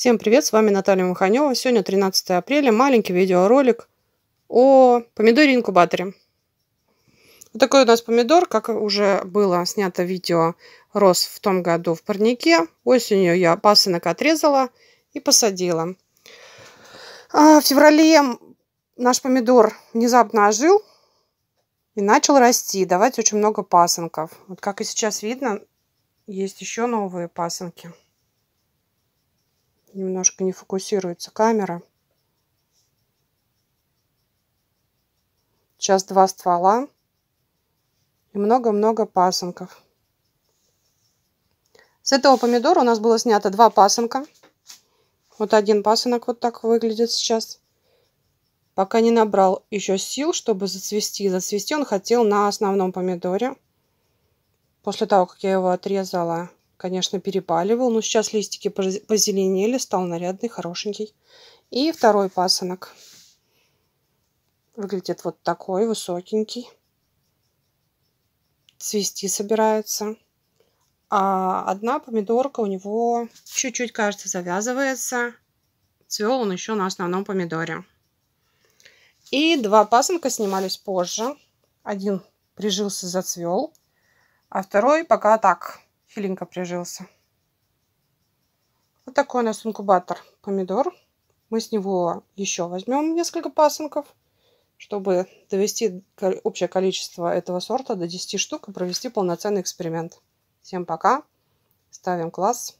Всем привет, с вами Наталья Муханева. Сегодня 13 апреля, маленький видеоролик о помидоре-инкубаторе. Вот такой у нас помидор, как уже было снято видео, рос в том году в парнике. Осенью я пасынок отрезала и посадила. А в феврале наш помидор внезапно ожил и начал расти, давать очень много пасынков. Вот как и сейчас видно, есть еще новые пасынки. Немножко не фокусируется камера. Сейчас два ствола и много-много пасынков. С этого помидора у нас было снято два пасынка. Вот один пасынок вот так выглядит сейчас. Пока не набрал еще сил, чтобы зацвести. Зацвести он хотел на основном помидоре. После того, как я его отрезала конечно, перепаливал, но сейчас листики позеленели, стал нарядный, хорошенький. И второй пасынок. Выглядит вот такой, высокенький. Цвести собирается. А одна помидорка у него чуть-чуть, кажется, завязывается. Цвел он еще на основном помидоре. И два пасынка снимались позже. Один прижился, зацвел, а второй пока так Филинка прижился. Вот такой у нас инкубатор помидор. Мы с него еще возьмем несколько пасынков, чтобы довести общее количество этого сорта до 10 штук и провести полноценный эксперимент. Всем пока. Ставим класс.